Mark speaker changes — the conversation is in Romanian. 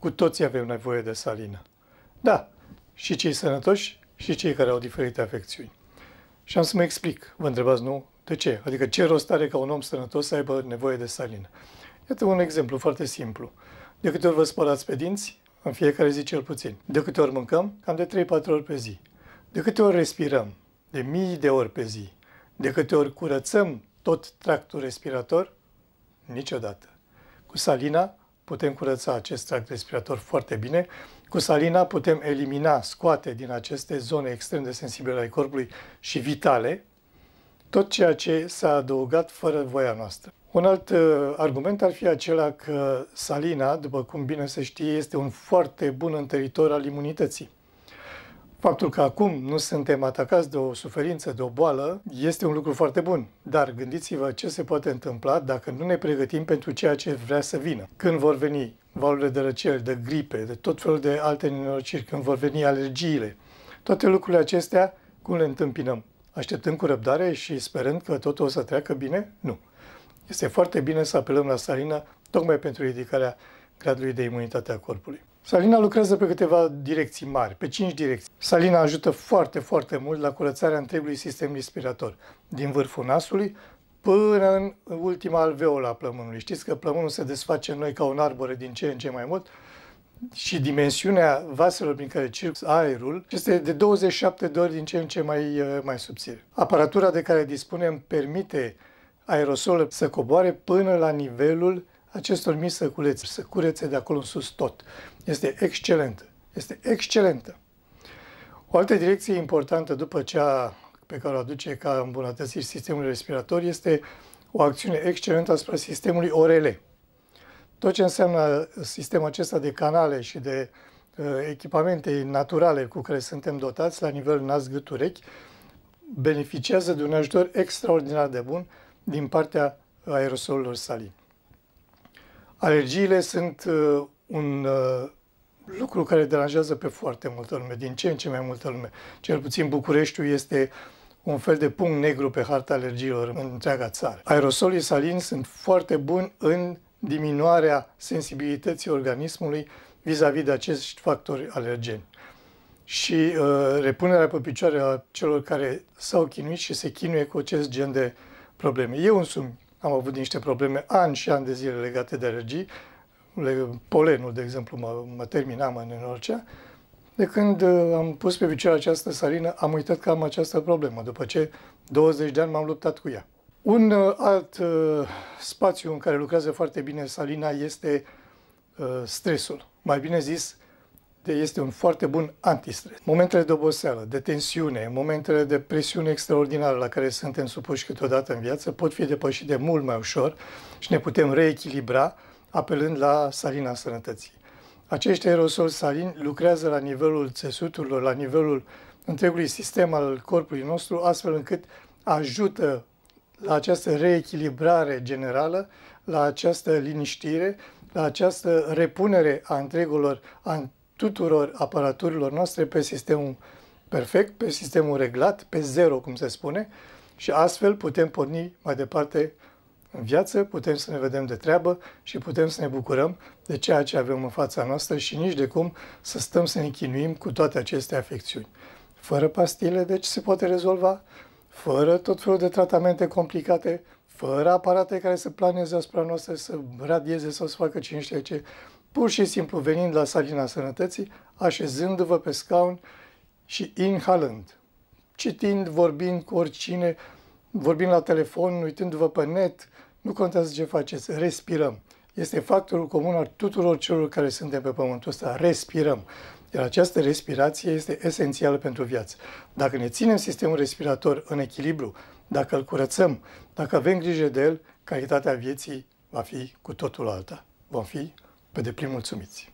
Speaker 1: Cu toții avem nevoie de salină. Da, și cei sănătoși și cei care au diferite afecțiuni. Și am să mă explic. Vă întrebați, nu? De ce? Adică ce rost are ca un om sănătos să aibă nevoie de salină? Iată un exemplu foarte simplu. De câte ori vă spălați pe dinți? În fiecare zi cel puțin. De câte ori mâncăm? Cam de 3-4 ori pe zi. De câte ori respirăm? De mii de ori pe zi. De câte ori curățăm tot tractul respirator? Niciodată. Cu salina putem curăța acest tract respirator foarte bine. Cu salina putem elimina, scoate din aceste zone extrem de sensibile ale corpului și vitale, tot ceea ce s-a adăugat fără voia noastră. Un alt uh, argument ar fi acela că salina, după cum bine se știe, este un foarte bun întăritor al imunității. Faptul că acum nu suntem atacați de o suferință, de o boală, este un lucru foarte bun. Dar gândiți-vă ce se poate întâmpla dacă nu ne pregătim pentru ceea ce vrea să vină. Când vor veni valurile de răceli, de gripe, de tot felul de alte nenorociri, când vor veni alergiile, toate lucrurile acestea, cum le întâmpinăm? Așteptăm cu răbdare și sperând că totul o să treacă bine? Nu. Este foarte bine să apelăm la salină tocmai pentru ridicarea gradului de imunitate a corpului. Salina lucrează pe câteva direcții mari, pe cinci direcții. Salina ajută foarte, foarte mult la curățarea întregului sistem respirator, din vârful nasului până în ultima alveolă a plămânului. Știți că plămânul se desface în noi ca un arbore din ce în ce mai mult și dimensiunea vaselor prin care circ aerul este de 27 de ori din ce în ce mai, uh, mai subțire. Aparatura de care dispunem permite aerosolul să coboare până la nivelul acestor mici săculeți să curețe de acolo în sus tot. Este excelentă. Este excelentă. O altă direcție importantă după cea pe care o aduce ca îmbunătățiri sistemului respirator este o acțiune excelentă asupra sistemului ORL. Tot ce înseamnă sistemul acesta de canale și de uh, echipamente naturale cu care suntem dotați la nivel nas-gât-urechi beneficiază de un ajutor extraordinar de bun din partea aerosolurilor salini. Alergiile sunt uh, un uh, lucru care deranjează pe foarte multă lume, din ce în ce mai multă lume. Cel puțin Bucureștiul este un fel de punct negru pe harta alergiilor în întreaga țară. Aerosolii salini sunt foarte buni în diminuarea sensibilității organismului vis-a-vis -vis de acești factori alergeni. Și uh, repunerea pe picioare a celor care s-au chinuit și se chinuie cu acest gen de probleme. Eu însumi am avut niște probleme ani și ani de zile legate de alergii. Polenul, de exemplu, mă, mă terminam în Norcea. De când uh, am pus pe picioare această sarină, am uitat că am această problemă, după ce 20 de ani m-am luptat cu ea. Un uh, alt uh, spațiu în care lucrează foarte bine salina este uh, stresul. Mai bine zis, de, este un foarte bun antistres. Momentele de oboseală, de tensiune, momentele de presiune extraordinară la care suntem supuși câteodată în viață pot fi depășite mult mai ușor și ne putem reechilibra apelând la salina sănătății. Acești aerosol salini lucrează la nivelul țesuturilor, la nivelul întregului sistem al corpului nostru, astfel încât ajută la această reechilibrare generală, la această liniștire, la această repunere a întregilor, a tuturor aparaturilor noastre pe sistemul perfect, pe sistemul reglat, pe zero, cum se spune, și astfel putem porni mai departe în viață, putem să ne vedem de treabă și putem să ne bucurăm de ceea ce avem în fața noastră și nici de cum să stăm să ne chinuim cu toate aceste afecțiuni. Fără pastile, deci, se poate rezolva, fără tot felul de tratamente complicate, fără aparate care să planeze asupra noastră, să radieze sau să facă cine știe ce, pur și simplu venind la salina sănătății, așezându-vă pe scaun și inhalând, citind, vorbind cu oricine, vorbind la telefon, uitându-vă pe net, nu contează ce faceți, respirăm. Este factorul comun al tuturor celor care suntem pe pământul ăsta, respirăm. Iar această respirație este esențială pentru viață. Dacă ne ținem sistemul respirator în echilibru, dacă îl curățăm, dacă avem grijă de el, calitatea vieții va fi cu totul alta. Vom fi pe deplin mulțumiți.